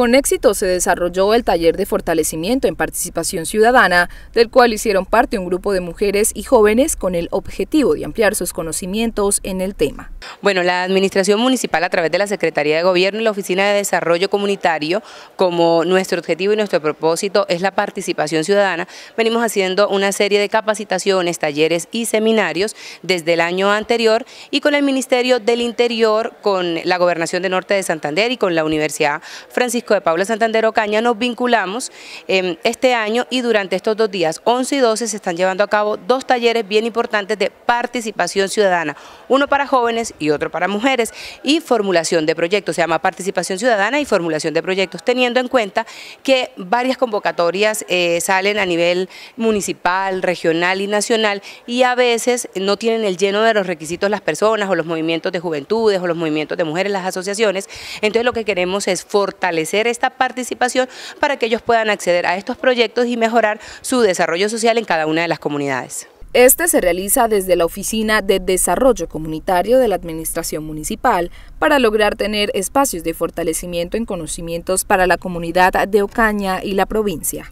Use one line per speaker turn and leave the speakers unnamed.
Con éxito se desarrolló el taller de fortalecimiento en participación ciudadana, del cual hicieron parte un grupo de mujeres y jóvenes con el objetivo de ampliar sus conocimientos en el tema.
Bueno, la Administración Municipal a través de la Secretaría de Gobierno y la Oficina de Desarrollo Comunitario, como nuestro objetivo y nuestro propósito es la participación ciudadana, venimos haciendo una serie de capacitaciones, talleres y seminarios desde el año anterior y con el Ministerio del Interior, con la Gobernación de Norte de Santander y con la Universidad Francisco de Paula Santander Ocaña nos vinculamos em, este año y durante estos dos días, 11 y 12, se están llevando a cabo dos talleres bien importantes de participación ciudadana, uno para jóvenes y otro para mujeres y formulación de proyectos, se llama participación ciudadana y formulación de proyectos, teniendo en cuenta que varias convocatorias eh, salen a nivel municipal, regional y nacional y a veces no tienen el lleno de los requisitos las personas o los movimientos de juventudes o los movimientos de mujeres, las asociaciones, entonces lo que queremos es fortalecer esta participación para que ellos puedan acceder a estos proyectos y mejorar su desarrollo social en cada una de las comunidades.
Este se realiza desde la Oficina de Desarrollo Comunitario de la Administración Municipal para lograr tener espacios de fortalecimiento en conocimientos para la comunidad de Ocaña y la provincia.